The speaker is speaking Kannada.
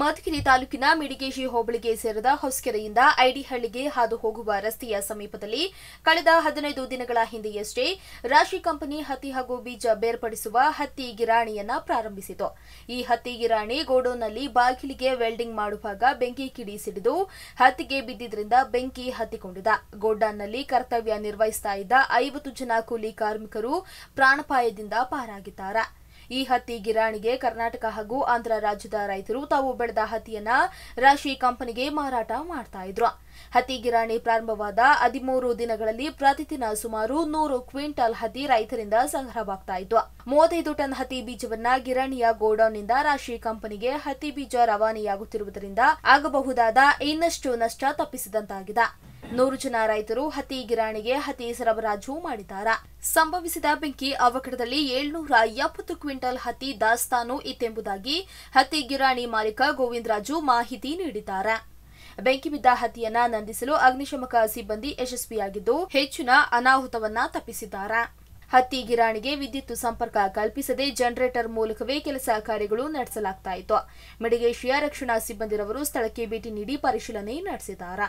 ಮಧುಗಿರಿ ತಾಲೂಕಿನ ಮಿಡಿಗೇಶಿ ಹೋಬಳಿಗೆ ಸೇರಿದ ಹೊಸ್ಕೆರೆಯಿಂದ ಐಡಿಹಳ್ಳಿಗೆ ಹಾದು ಹೋಗುವ ರಸ್ತೆಯ ಸಮೀಪದಲ್ಲಿ ಕಳೆದ ಹದಿನೈದು ದಿನಗಳ ಹಿಂದೆಯಷ್ಟೇ ರಾಶಿ ಕಂಪನಿ ಹತ್ತಿ ಹಾಗೂ ಬೀಜ ಬೇರ್ಪಡಿಸುವ ಹತ್ತಿ ಗಿರಾಣಿಯನ್ನ ಪ್ರಾರಂಭಿಸಿತು ಈ ಹತ್ತಿ ಗಿರಾಣಿ ಗೋಡೌನ್ನಲ್ಲಿ ಬಾಗಿಲಿಗೆ ವೆಲ್ಡಿಂಗ್ ಮಾಡುವಾಗ ಬೆಂಕಿ ಕಿಡಿ ಸಿಡಿದು ಹತ್ತಿಗೆ ಬಿದ್ದಿದ್ದರಿಂದ ಬೆಂಕಿ ಹತ್ತಿಕೊಂಡಿದೆ ಗೋಡೌನ್ನಲ್ಲಿ ಕರ್ತವ್ಯ ನಿರ್ವಹಿಸುತ್ತಿದ್ದ ಇದ್ದ ಐವತ್ತು ಜನ ಕೂಲಿ ಕಾರ್ಮಿಕರು ಪ್ರಾಣಪಾಯದಿಂದ ಪಾರಾಗಿದ್ದಾರೆ ಈ ಹತ್ತಿ ಗಿರಾಣಿಗೆ ಕರ್ನಾಟಕ ಹಾಗೂ ಆಂಧ್ರ ರಾಜ್ಯದ ರೈತರು ತಾವು ಬೆಳೆದ ಹತ್ತಿಯನ್ನ ರಾಶಿ ಕಂಪನಿಗೆ ಮಾರಾಟ ಮಾಡ್ತಾ ಇದ್ರು ಹತ್ತಿ ಗಿರಾಣಿ ಪ್ರಾರಂಭವಾದ ಹದಿಮೂರು ದಿನಗಳಲ್ಲಿ ಪ್ರತಿದಿನ ಸುಮಾರು ನೂರು ಕ್ವಿಂಟಲ್ ಹತ್ತಿ ರೈತರಿಂದ ಸಂಗ್ರಹವಾಗ್ತಾ ಇತ್ತು ಮೂವತ್ತೈದು ಟನ್ ಹತ್ತಿ ಬೀಜವನ್ನ ಗೋಡೌನ್ ನಿಂದ ರಾಶಿ ಕಂಪನಿಗೆ ಹತ್ತಿ ಬೀಜ ರವಾನೆಯಾಗುತ್ತಿರುವುದರಿಂದ ಆಗಬಹುದಾದ ಇನ್ನಷ್ಟು ನಷ್ಟ ತಪ್ಪಿಸಿದಂತಾಗಿದೆ ನೂರು ಜನ ರೈತರು ಹತ್ತಿ ಗಿರಾಣಿಗೆ ಹತ್ತಿ ಸರಬರಾಜು ಮಾಡಿದ್ದಾರೆ ಸಂಭವಿಸಿದ ಬೆಂಕಿ ಅವಘಡದಲ್ಲಿ ಏಳ್ನೂರ ಎಪ್ಪತ್ತು ಕ್ವಿಂಟಲ್ ಹತ್ತಿ ದಾಸ್ತಾನು ಇತ್ತೆಂಬುದಾಗಿ ಹತ್ತಿ ಗಿರಾಣಿ ಮಾಲೀಕ ಗೋವಿಂದರಾಜು ಮಾಹಿತಿ ನೀಡಿದ್ದಾರೆ ಬೆಂಕಿ ಬಿದ್ದ ಹತ್ತಿಯನ್ನ ನಂದಿಸಲು ಅಗ್ನಿಶಮಕ ಸಿಬ್ಬಂದಿ ಯಶಸ್ವಿಯಾಗಿದ್ದು ಹೆಚ್ಚಿನ ಅನಾಹುತವನ್ನ ತಪ್ಪಿಸಿದ್ದಾರೆ ಹತ್ತಿ ಗಿರಾಣಿಗೆ ವಿದ್ಯುತ್ ಸಂಪರ್ಕ ಕಲ್ಪಿಸದೆ ಜನರೇಟರ್ ಮೂಲಕವೇ ಕೆಲಸ ಕಾರ್ಯಗಳು ನಡೆಸಲಾಗ್ತಾ ಇತ್ತು ಮಿಡಿಗೇಶಿಯ ರಕ್ಷಣಾ ಸಿಬ್ಬಂದಿರವರು ಸ್ಥಳಕ್ಕೆ ಭೇಟಿ ನೀಡಿ ಪರಿಶೀಲನೆ ನಡೆಸಿದ್ದಾರೆ